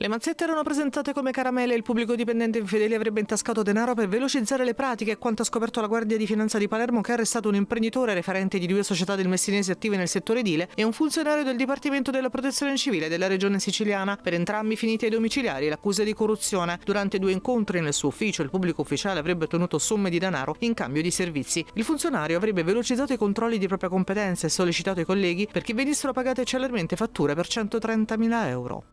Le mazzette erano presentate come caramelle e il pubblico dipendente infedele avrebbe intascato denaro per velocizzare le pratiche, È quanto ha scoperto la Guardia di Finanza di Palermo che ha arrestato un imprenditore referente di due società del Messinese attive nel settore edile e un funzionario del Dipartimento della Protezione Civile della regione siciliana, per entrambi finiti ai domiciliari l'accusa di corruzione. Durante due incontri nel suo ufficio il pubblico ufficiale avrebbe ottenuto somme di denaro in cambio di servizi. Il funzionario avrebbe velocizzato i controlli di propria competenza e sollecitato i colleghi perché venissero pagate celermente fatture per 130.000 euro.